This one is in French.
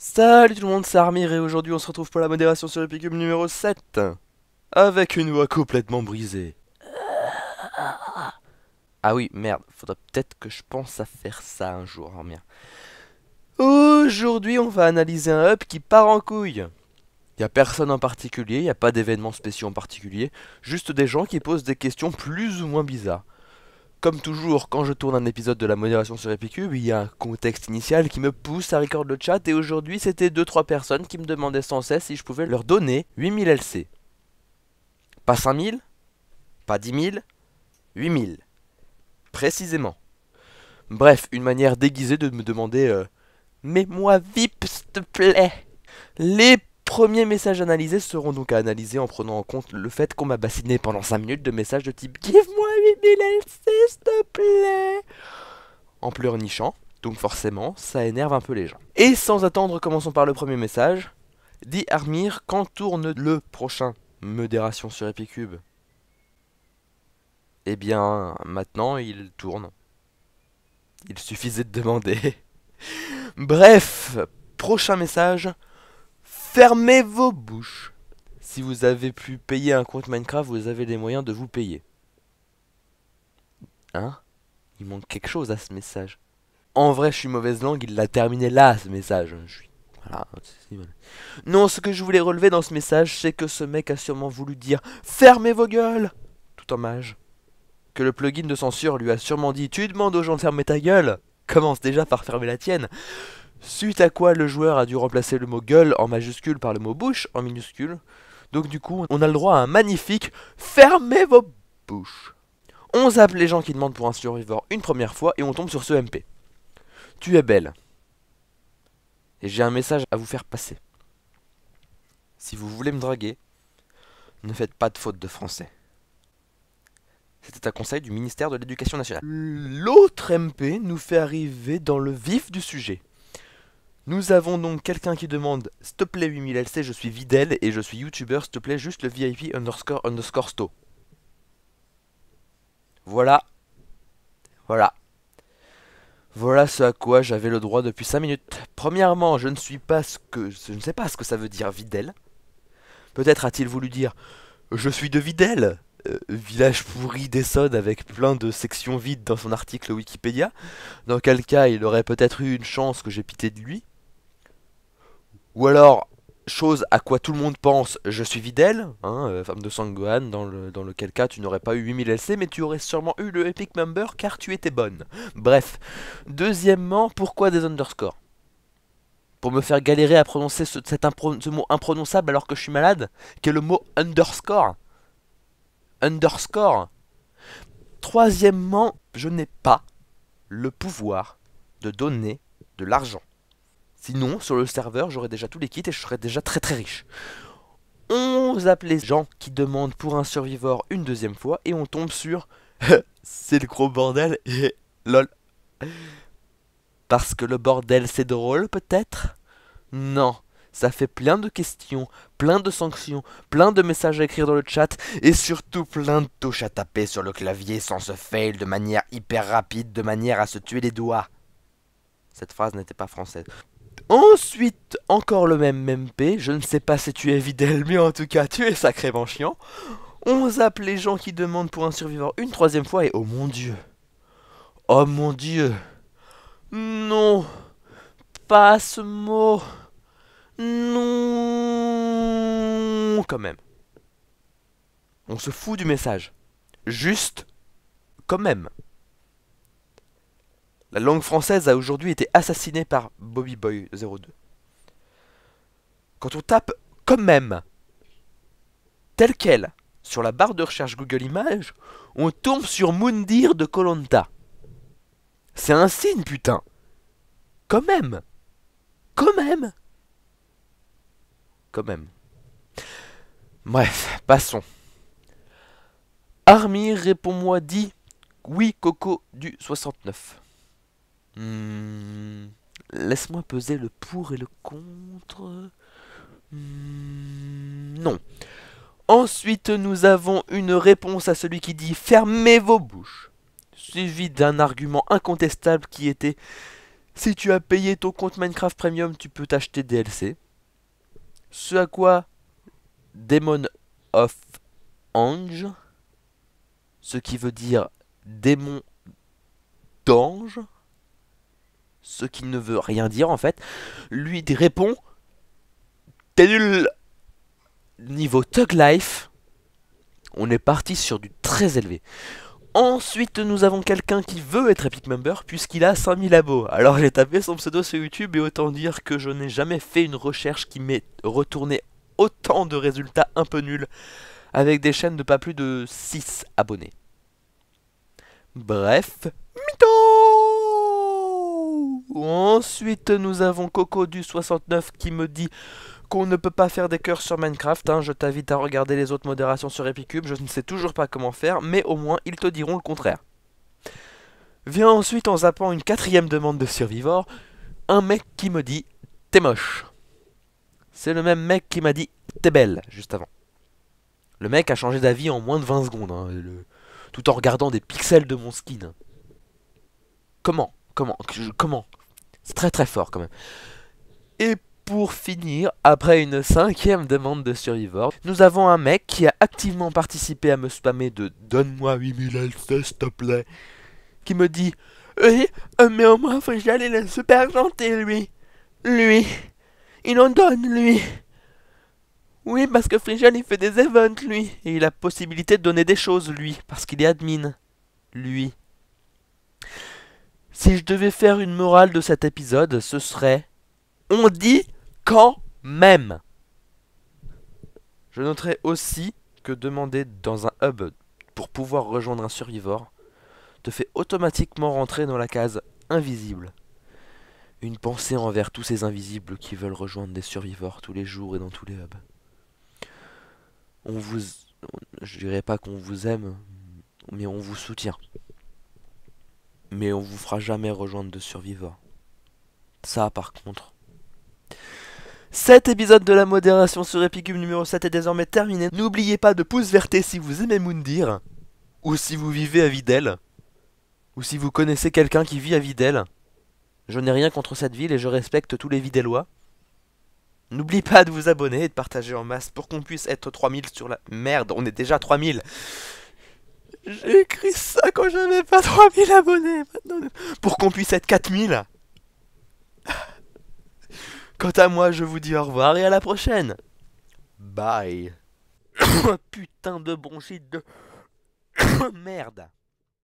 Salut tout le monde, c'est Armir et aujourd'hui on se retrouve pour la modération sur Epicube numéro 7 Avec une voix complètement brisée Ah oui, merde, faudrait peut-être que je pense à faire ça un jour, Armir Aujourd'hui on va analyser un up qui part en couille il a personne en particulier, il a pas d'événements spéciaux en particulier, juste des gens qui posent des questions plus ou moins bizarres. Comme toujours, quand je tourne un épisode de la modération sur Epicube, il y a un contexte initial qui me pousse à record le chat, et aujourd'hui c'était 2-3 personnes qui me demandaient sans cesse si je pouvais leur donner 8000 LC. Pas 5000, pas 10 000, 8000. Précisément. Bref, une manière déguisée de me demander euh, mais Mets-moi VIP, s'il te plaît Les premiers messages analysés seront donc à analyser en prenant en compte le fait qu'on m'a bassiné pendant 5 minutes de messages de type Give-moi Bilal, s'il te plaît En pleurnichant, donc forcément, ça énerve un peu les gens. Et sans attendre, commençons par le premier message. Dit Armir, quand tourne le prochain Modération sur Epicube Eh bien, maintenant, il tourne. Il suffisait de demander. Bref, prochain message. Fermez vos bouches. Si vous avez pu payer un compte Minecraft, vous avez les moyens de vous payer. Hein, il manque quelque chose à ce message. En vrai, je suis mauvaise langue, il l'a terminé là, ce message. Non, ce que je voulais relever dans ce message, c'est que ce mec a sûrement voulu dire « Fermez vos gueules !» Tout en mage. Que le plugin de censure lui a sûrement dit « Tu demandes aux gens de fermer ta gueule Commence déjà par fermer la tienne !» Suite à quoi le joueur a dû remplacer le mot « gueule » en majuscule par le mot « bouche » en minuscule. Donc du coup, on a le droit à un magnifique « Fermez vos bouches !» On zappe les gens qui demandent pour un survivor une première fois et on tombe sur ce MP. Tu es belle. Et j'ai un message à vous faire passer. Si vous voulez me draguer, ne faites pas de faute de français. C'était un conseil du ministère de l'Éducation nationale. L'autre MP nous fait arriver dans le vif du sujet. Nous avons donc quelqu'un qui demande S'il te plaît 8000 LC, je suis Videl et je suis youtubeur, s'il te plaît juste le VIP underscore underscore sto. Voilà. Voilà. Voilà ce à quoi j'avais le droit depuis 5 minutes. Premièrement, je ne suis pas ce que je ne sais pas ce que ça veut dire Videl. Peut-être a-t-il voulu dire je suis de Videl, euh, village pourri d'Essonne avec plein de sections vides dans son article Wikipédia. Dans quel cas, il aurait peut-être eu une chance que j'ai pité de lui. Ou alors, chose à quoi tout le monde pense, je suis Videl, hein, euh, femme de Sangohan, dans, dans lequel cas tu n'aurais pas eu 8000 LC, mais tu aurais sûrement eu le Epic Member car tu étais bonne. Bref. Deuxièmement, pourquoi des underscores Pour me faire galérer à prononcer ce, cet ce mot imprononçable alors que je suis malade est le mot underscore Underscore Troisièmement, je n'ai pas le pouvoir de donner de l'argent Sinon, sur le serveur, j'aurais déjà tous les kits et je serais déjà très très riche. On appelle les gens qui demandent pour un survivor une deuxième fois et on tombe sur c'est le gros bordel et lol. Parce que le bordel c'est drôle peut-être Non, ça fait plein de questions, plein de sanctions, plein de messages à écrire dans le chat et surtout plein de touches à taper sur le clavier sans se fail de manière hyper rapide, de manière à se tuer les doigts. Cette phrase n'était pas française. Ensuite, encore le même MP. Je ne sais pas si tu es Videl, mais en tout cas, tu es sacrément chiant. On zappe les gens qui demandent pour un survivant une troisième fois et oh mon dieu. Oh mon dieu. Non. Pas ce mot. Non. Quand même. On se fout du message. Juste. Quand même. La langue française a aujourd'hui été assassinée par Bobby Boy 02. Quand on tape quand même, tel quel, sur la barre de recherche Google Images, on tombe sur Mundir de colonta C'est un signe, putain. Quand même. Quand même. Quand même. Bref, passons. Armir, réponds-moi, dit oui, Coco du 69. Hmm. Laisse-moi peser le pour et le contre. Hmm, non. Ensuite, nous avons une réponse à celui qui dit Fermez vos bouches. Suivi d'un argument incontestable qui était Si tu as payé ton compte Minecraft Premium, tu peux t'acheter DLC. Ce à quoi Demon of Ange, ce qui veut dire démon d'ange, ce qui ne veut rien dire en fait, lui répond T'es nul Niveau Tug Life, on est parti sur du très élevé. Ensuite, nous avons quelqu'un qui veut être Epic Member puisqu'il a 5000 abos. Alors j'ai tapé son pseudo sur YouTube et autant dire que je n'ai jamais fait une recherche qui m'ait retourné autant de résultats un peu nuls avec des chaînes de pas plus de 6 abonnés. Bref, Ensuite, nous avons Coco du 69 qui me dit qu'on ne peut pas faire des cœurs sur Minecraft. Hein. Je t'invite à regarder les autres modérations sur Epicube. Je ne sais toujours pas comment faire, mais au moins ils te diront le contraire. Viens ensuite en zappant une quatrième demande de survivor, un mec qui me dit T'es moche. C'est le même mec qui m'a dit T'es belle juste avant. Le mec a changé d'avis en moins de 20 secondes, hein, tout en regardant des pixels de mon skin. Comment Comment Comment c'est très très fort quand même. Et pour finir, après une cinquième demande de Survivor, nous avons un mec qui a activement participé à me spammer de Donne-moi 8000 LC s'il te plaît. Qui me dit Oui, mais au moins Frigel il est super gentil lui. Lui. Il en donne lui. Oui, parce que Frigel il fait des events lui. Et il a possibilité de donner des choses lui. Parce qu'il est admin. Lui si je devais faire une morale de cet épisode, ce serait On dit quand même Je noterai aussi que demander dans un hub pour pouvoir rejoindre un survivor te fait automatiquement rentrer dans la case invisible. Une pensée envers tous ces invisibles qui veulent rejoindre des survivors tous les jours et dans tous les hubs. On vous. Je dirais pas qu'on vous aime, mais on vous soutient mais on vous fera jamais rejoindre de survivants. Ça, par contre. Cet épisode de la modération sur Epicube numéro 7 est désormais terminé. N'oubliez pas de pouce verté si vous aimez Moundir, ou si vous vivez à Videl, ou si vous connaissez quelqu'un qui vit à Videl. Je n'ai rien contre cette ville et je respecte tous les Videlois. N'oubliez pas de vous abonner et de partager en masse pour qu'on puisse être 3000 sur la... Merde, on est déjà 3000 j'ai écrit ça quand j'avais pas 3000 abonnés. pour qu'on puisse être 4000. Quant à moi, je vous dis au revoir et à la prochaine. Bye. Putain de bronchite de... Merde.